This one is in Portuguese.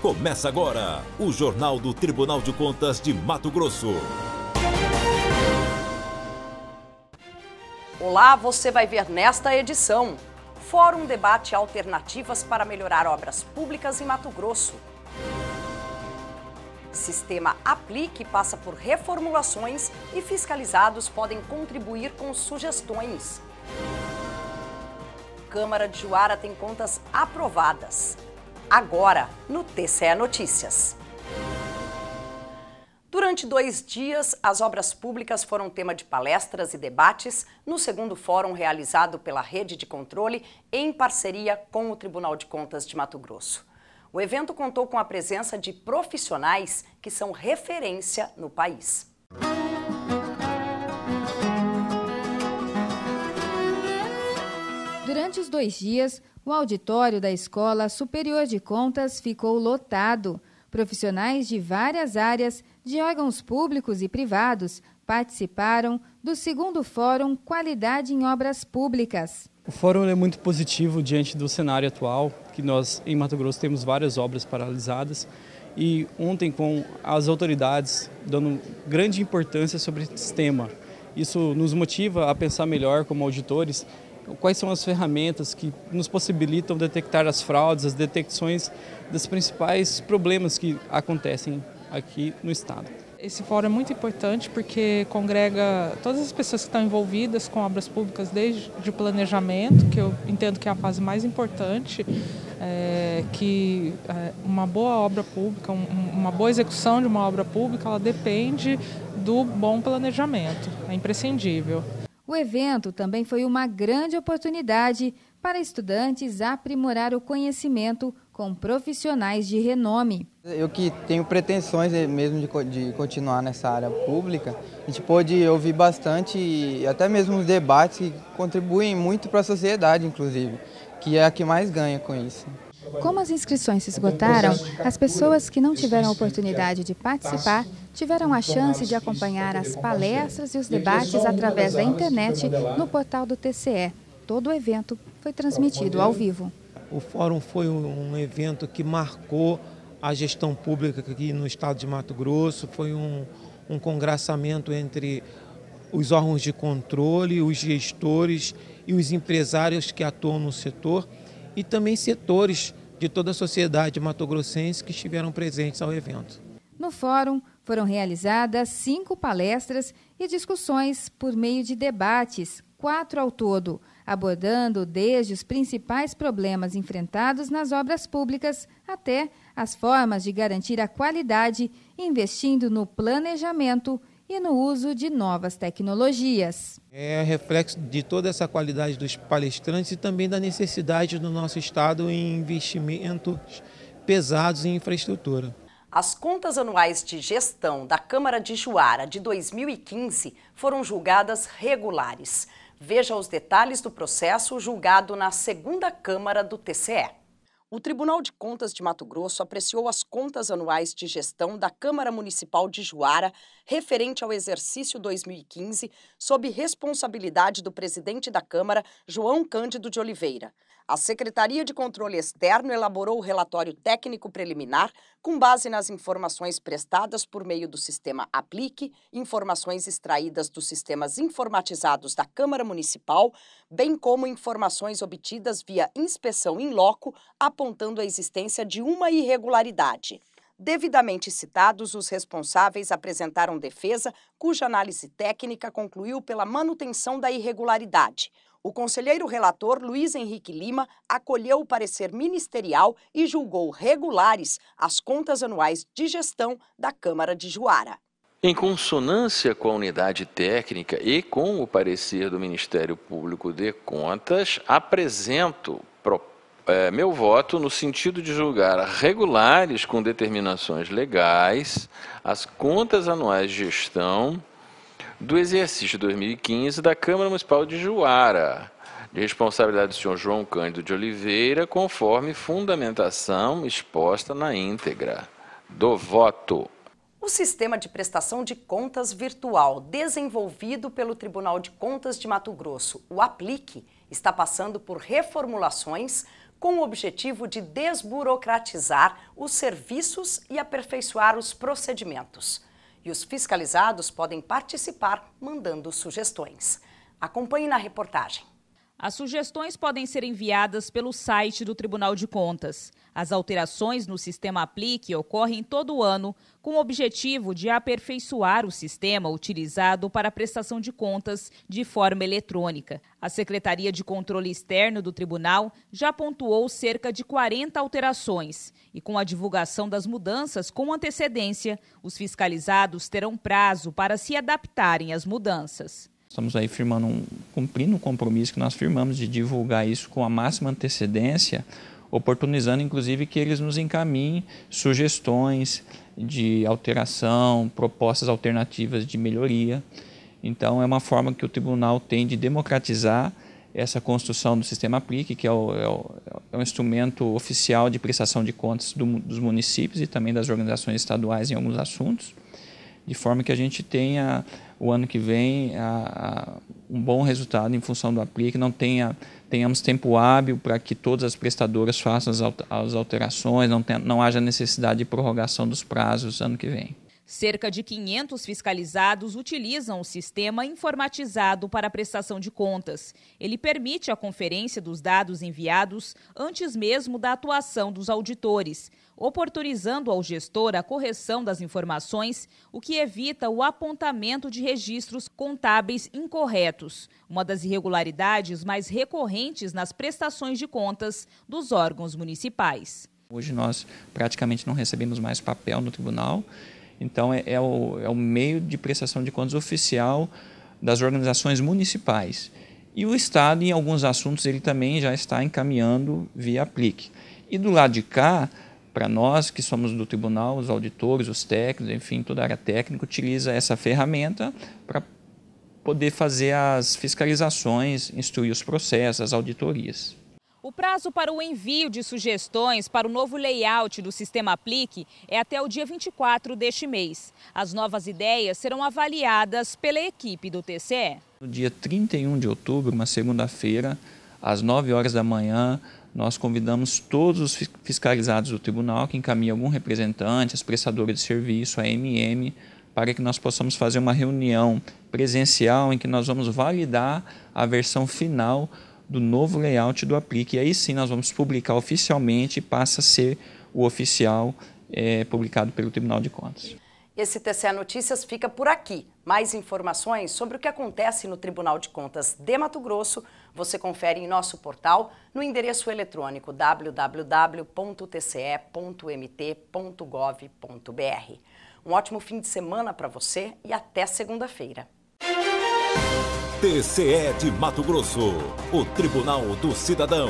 Começa agora o Jornal do Tribunal de Contas de Mato Grosso. Olá, você vai ver nesta edição. Fórum debate alternativas para melhorar obras públicas em Mato Grosso. Sistema Aplique passa por reformulações e fiscalizados podem contribuir com sugestões. Câmara de Juara tem contas aprovadas agora no TCE Notícias. Durante dois dias, as obras públicas foram tema de palestras e debates no segundo fórum realizado pela Rede de Controle em parceria com o Tribunal de Contas de Mato Grosso. O evento contou com a presença de profissionais que são referência no país. Durante os dois dias, o auditório da Escola Superior de Contas ficou lotado. Profissionais de várias áreas, de órgãos públicos e privados, participaram do segundo Fórum Qualidade em Obras Públicas. O fórum é muito positivo diante do cenário atual, que nós em Mato Grosso temos várias obras paralisadas. E ontem, com as autoridades dando grande importância sobre esse tema, isso nos motiva a pensar melhor como auditores quais são as ferramentas que nos possibilitam detectar as fraudes, as detecções dos principais problemas que acontecem aqui no Estado. Esse fórum é muito importante porque congrega todas as pessoas que estão envolvidas com obras públicas, desde o planejamento, que eu entendo que é a fase mais importante, é, que é, uma boa obra pública, um, uma boa execução de uma obra pública, ela depende do bom planejamento, é imprescindível. O evento também foi uma grande oportunidade para estudantes aprimorar o conhecimento com profissionais de renome. Eu que tenho pretensões eh, mesmo de, de continuar nessa área pública, a gente pôde ouvir bastante e até mesmo os debates que contribuem muito para a sociedade, inclusive, que é a que mais ganha com isso. Como as inscrições se esgotaram, as pessoas que não tiveram oportunidade de participar tiveram a chance de acompanhar as palestras e os debates através da internet no portal do TCE. Todo o evento foi transmitido ao vivo. O fórum foi um evento que marcou a gestão pública aqui no estado de Mato Grosso, foi um, um entre os órgãos de controle, os gestores e os empresários que atuam no setor e também setores de toda a sociedade matogrossense que estiveram presentes ao evento. No fórum, foram realizadas cinco palestras e discussões por meio de debates, quatro ao todo, abordando desde os principais problemas enfrentados nas obras públicas até as formas de garantir a qualidade, investindo no planejamento e no uso de novas tecnologias. É reflexo de toda essa qualidade dos palestrantes e também da necessidade do nosso Estado em investimentos pesados em infraestrutura. As contas anuais de gestão da Câmara de Juara de 2015 foram julgadas regulares. Veja os detalhes do processo julgado na segunda Câmara do TCE. O Tribunal de Contas de Mato Grosso apreciou as contas anuais de gestão da Câmara Municipal de Juara referente ao exercício 2015, sob responsabilidade do presidente da Câmara, João Cândido de Oliveira. A Secretaria de Controle Externo elaborou o relatório técnico preliminar com base nas informações prestadas por meio do sistema Aplique, informações extraídas dos sistemas informatizados da Câmara Municipal, bem como informações obtidas via inspeção em in loco, apontando a existência de uma irregularidade. Devidamente citados, os responsáveis apresentaram defesa, cuja análise técnica concluiu pela manutenção da irregularidade. O conselheiro relator Luiz Henrique Lima acolheu o parecer ministerial e julgou regulares as contas anuais de gestão da Câmara de Juara. Em consonância com a unidade técnica e com o parecer do Ministério Público de Contas, apresento é, meu voto no sentido de julgar regulares com determinações legais as contas anuais de gestão do exercício 2015 da Câmara Municipal de Juara, de responsabilidade do senhor João Cândido de Oliveira, conforme fundamentação exposta na íntegra. Do voto. O sistema de prestação de contas virtual desenvolvido pelo Tribunal de Contas de Mato Grosso, o Aplique, está passando por reformulações com o objetivo de desburocratizar os serviços e aperfeiçoar os procedimentos e os fiscalizados podem participar mandando sugestões. Acompanhe na reportagem. As sugestões podem ser enviadas pelo site do Tribunal de Contas. As alterações no sistema Aplique ocorrem todo ano com o objetivo de aperfeiçoar o sistema utilizado para a prestação de contas de forma eletrônica. A Secretaria de Controle Externo do Tribunal já pontuou cerca de 40 alterações e, com a divulgação das mudanças com antecedência, os fiscalizados terão prazo para se adaptarem às mudanças. Estamos aí firmando um, cumprindo o um compromisso que nós firmamos de divulgar isso com a máxima antecedência, oportunizando inclusive que eles nos encaminhem sugestões de alteração, propostas alternativas de melhoria. Então, é uma forma que o tribunal tem de democratizar essa construção do sistema PRIC, que é o, é o, é o instrumento oficial de prestação de contas do, dos municípios e também das organizações estaduais em alguns assuntos, de forma que a gente tenha o ano que vem a, a, um bom resultado em função do aplique, não tenha, tenhamos tempo hábil para que todas as prestadoras façam as alterações, não, tenha, não haja necessidade de prorrogação dos prazos ano que vem. Cerca de 500 fiscalizados utilizam o sistema informatizado para a prestação de contas. Ele permite a conferência dos dados enviados antes mesmo da atuação dos auditores, oportunizando ao gestor a correção das informações, o que evita o apontamento de registros contábeis incorretos, uma das irregularidades mais recorrentes nas prestações de contas dos órgãos municipais. Hoje nós praticamente não recebemos mais papel no tribunal. Então, é, é, o, é o meio de prestação de contas oficial das organizações municipais. E o Estado, em alguns assuntos, ele também já está encaminhando via aplique. E do lado de cá, para nós que somos do tribunal, os auditores, os técnicos, enfim, toda a área técnica utiliza essa ferramenta para poder fazer as fiscalizações, instruir os processos, as auditorias. O prazo para o envio de sugestões para o novo layout do sistema Aplique é até o dia 24 deste mês. As novas ideias serão avaliadas pela equipe do TCE. No dia 31 de outubro, uma segunda-feira, às 9 horas da manhã, nós convidamos todos os fiscalizados do tribunal que encaminham algum representante, as prestadoras de serviço, a MM, para que nós possamos fazer uma reunião presencial em que nós vamos validar a versão final do novo layout do aplique. E aí sim nós vamos publicar oficialmente e passa a ser o oficial é, publicado pelo Tribunal de Contas. Esse TCE Notícias fica por aqui. Mais informações sobre o que acontece no Tribunal de Contas de Mato Grosso você confere em nosso portal no endereço eletrônico www.tce.mt.gov.br. Um ótimo fim de semana para você e até segunda-feira. TCE de Mato Grosso, o Tribunal do Cidadão.